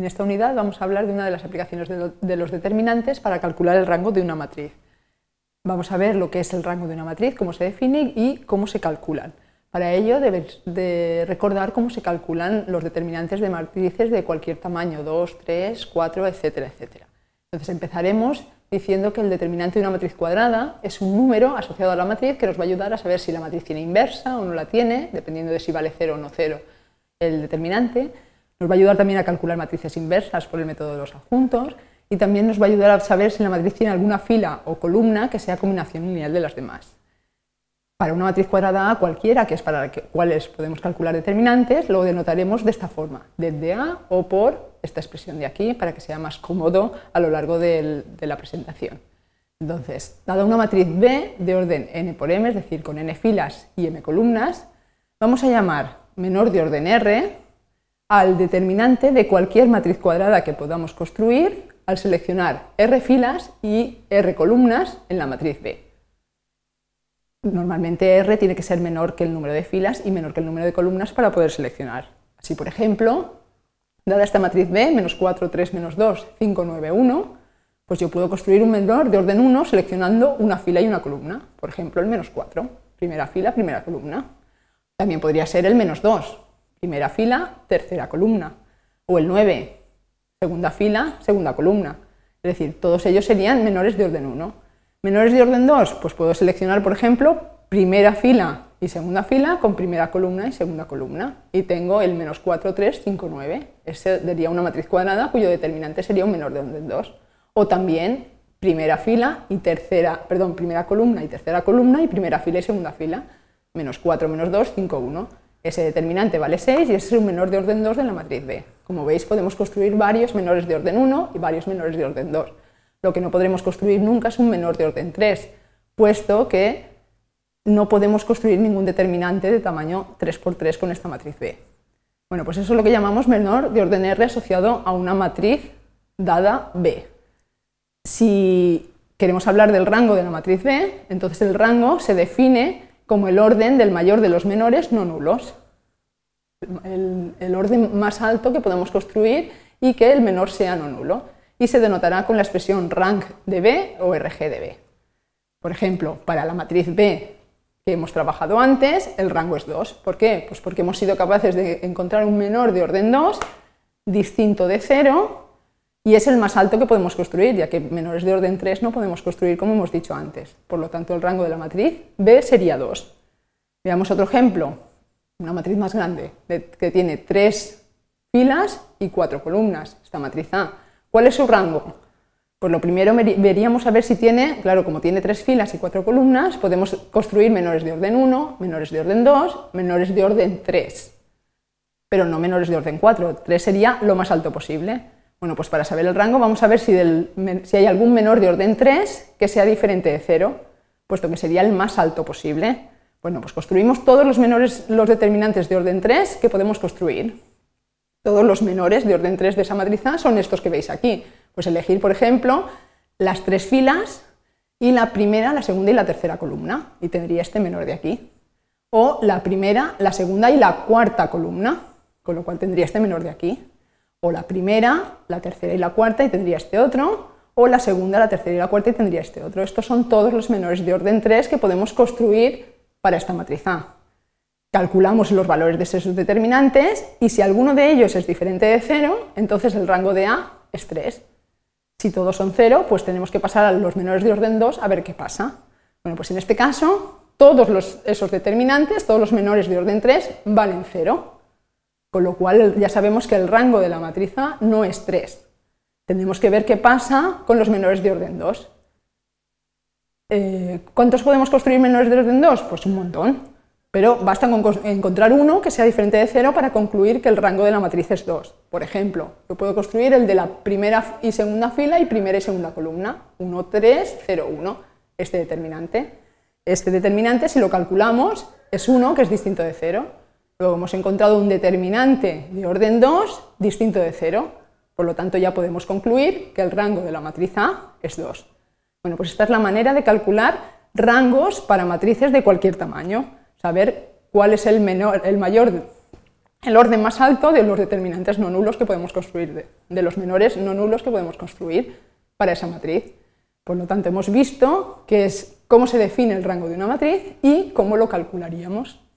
En esta unidad vamos a hablar de una de las aplicaciones de los determinantes para calcular el rango de una matriz. Vamos a ver lo que es el rango de una matriz, cómo se define y cómo se calculan. Para ello debes recordar cómo se calculan los determinantes de matrices de cualquier tamaño, 2, 3, 4, etcétera, etcétera. Entonces empezaremos diciendo que el determinante de una matriz cuadrada es un número asociado a la matriz que nos va a ayudar a saber si la matriz tiene inversa o no la tiene, dependiendo de si vale 0 o no 0 el determinante nos va a ayudar también a calcular matrices inversas por el método de los adjuntos y también nos va a ayudar a saber si la matriz tiene alguna fila o columna que sea combinación lineal de las demás. Para una matriz cuadrada A cualquiera, que es para la podemos calcular determinantes, lo denotaremos de esta forma, desde A o por esta expresión de aquí, para que sea más cómodo a lo largo de la presentación. Entonces, dada una matriz B de orden n por m, es decir, con n filas y m columnas, vamos a llamar menor de orden r al determinante de cualquier matriz cuadrada que podamos construir al seleccionar R filas y R columnas en la matriz B. Normalmente R tiene que ser menor que el número de filas y menor que el número de columnas para poder seleccionar. Así, por ejemplo, dada esta matriz B, menos 4, 3, menos 2, 5, 9, 1, pues yo puedo construir un menor de orden 1 seleccionando una fila y una columna. Por ejemplo, el menos 4, primera fila, primera columna. También podría ser el menos 2, primera fila, tercera columna. O el 9, segunda fila, segunda columna. Es decir, todos ellos serían menores de orden 1. Menores de orden 2, pues puedo seleccionar, por ejemplo, primera fila y segunda fila con primera columna y segunda columna. Y tengo el menos 4, 3, 5, 9. Ese sería una matriz cuadrada cuyo determinante sería un menor de orden 2. O también primera fila y tercera, perdón, primera columna y tercera columna y primera fila y segunda fila. Menos 4, menos 2, 5, 1 ese determinante vale 6 y ese es un menor de orden 2 de la matriz B. Como veis, podemos construir varios menores de orden 1 y varios menores de orden 2. Lo que no podremos construir nunca es un menor de orden 3, puesto que no podemos construir ningún determinante de tamaño 3x3 con esta matriz B. Bueno, pues eso es lo que llamamos menor de orden R asociado a una matriz dada B. Si queremos hablar del rango de la matriz B, entonces el rango se define como el orden del mayor de los menores no nulos. El, orden más alto que podemos construir y que el menor sea no nulo. Y se denotará con la expresión rank de B o RG de B. Por ejemplo, para la matriz B que hemos trabajado antes, el rango es 2. ¿Por qué? Pues porque hemos sido capaces de encontrar un menor de orden 2 distinto de 0 y es el más alto que podemos construir, ya que menores de orden 3 no podemos construir como hemos dicho antes. Por lo tanto, el rango de la matriz B sería 2. Veamos otro ejemplo, una matriz más grande, que tiene 3 filas y 4 columnas, esta matriz A. ¿Cuál es su rango? Pues lo primero veríamos a ver si tiene, claro, como tiene 3 filas y 4 columnas, podemos construir menores de orden 1, menores de orden 2, menores de orden 3, pero no menores de orden 4. 3 sería lo más alto posible. Bueno, pues para saber el rango vamos a ver si, hay algún menor de orden 3 que sea diferente de 0, puesto que sería el más alto posible. Bueno, pues construimos todos los menores, los determinantes de orden 3 que podemos construir. Todos los menores de orden 3 de esa matriz son estos que veis aquí. Pues elegir, por ejemplo, las tres filas y la primera, la segunda y la tercera columna, y tendría este menor de aquí. O la primera, la segunda y la cuarta columna, con lo cual tendría este menor de aquí o la primera, la tercera y la cuarta y tendría este otro, o la segunda, la tercera y la cuarta y tendría este otro. Estos son todos los menores de orden 3 que podemos construir para esta matriz A. Calculamos los valores de esos determinantes y si alguno de ellos es diferente de 0, entonces el rango de A es 3. Si todos son 0, pues tenemos que pasar a los menores de orden 2 a ver qué pasa. Bueno, pues en este caso, todos esos determinantes, todos los menores de orden 3, valen 0. Con lo cual ya sabemos que el rango de la matriz no es 3. Tenemos que ver qué pasa con los menores de orden 2. Eh, ¿Cuántos podemos construir menores de orden 2? Pues un montón, pero basta con encontrar uno que sea diferente de 0 para concluir que el rango de la matriz es 2. Por ejemplo, yo puedo construir el de la primera y segunda fila y primera y segunda columna, 1, 3, 0, 1, este determinante. Este determinante, si lo calculamos, es 1, que es distinto de 0. Luego hemos encontrado un determinante de orden 2 distinto de 0. Por lo tanto, ya podemos concluir que el rango de la matriz A es 2. Bueno, pues esta es la manera de calcular rangos para matrices de cualquier tamaño. Saber cuál es el, menor, el mayor, el orden más alto de los determinantes no nulos que podemos construir, de, de los menores no nulos que podemos construir para esa matriz. Por lo tanto, hemos visto que es cómo se define el rango de una matriz y cómo lo calcularíamos.